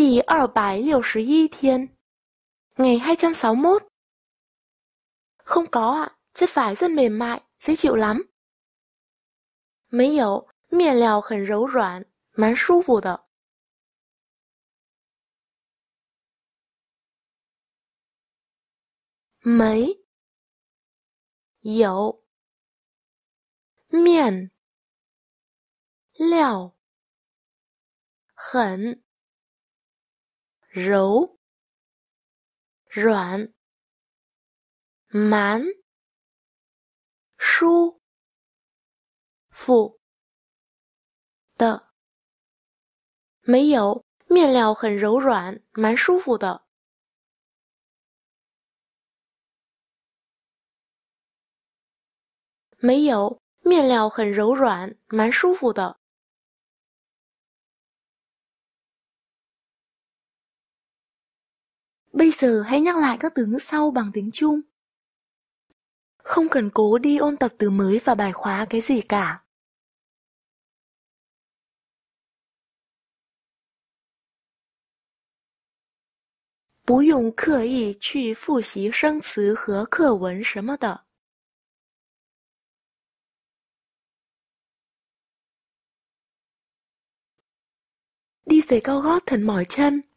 第二百六十一 thiên Ngày 261 Không có ạ, à, chất vải rất mềm mại, dễ chịu lắm. 没有，面料很柔软，蛮舒服的。没有面料很柔、软、蛮、舒服的，没有面料很柔软，蛮舒服的。没有面料很柔软，蛮舒服的。Bây giờ hãy nhắc lại các từ ngữ sau bằng tiếng Trung. Không cần cố đi ôn tập từ mới và bài khóa cái gì cả. Bú dùng khờ ý 去复习生词和课文什么的。Đi giày cao gót thật mỏi chân.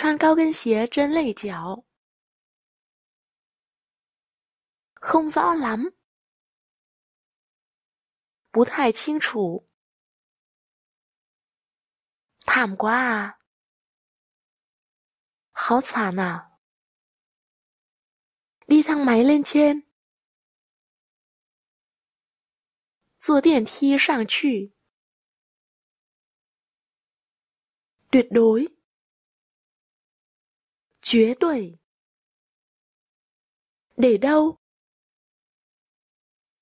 穿高跟鞋真累脚。Không rõ lắm，不太清楚。Thảm quá，好惨啊！Đi thang máy lên trên，坐电梯上去。Đuối đối。绝对。để đâu?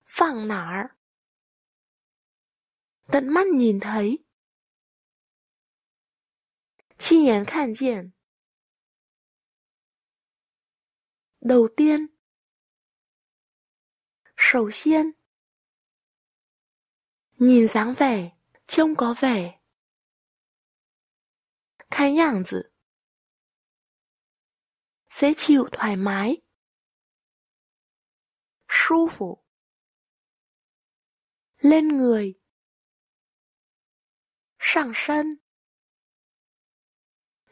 Phẳng nả Tận mắt nhìn thấy. Chi nhén khản diện. Đầu tiên. Sầu xiên. Nhìn dáng vẻ, trông có vẻ. Cái nhảng dự dễ chịu thoải mái lên người sảng sân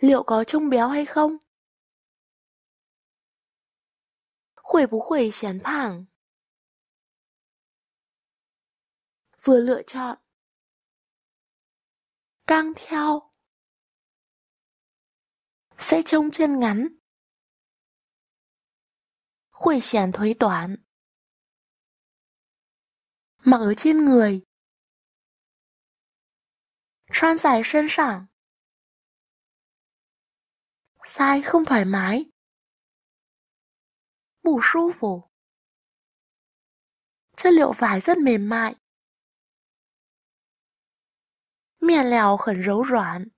liệu có trông béo hay không? Khuẩy bú khuẩy chén phẳng Vừa lựa chọn Căng theo Sẽ trông chân ngắn 会显腿短。mặc ở trên người, 穿在身上。sai không thoải mái, 不舒服。chất liệu vải rất mềm mại, 面料很柔软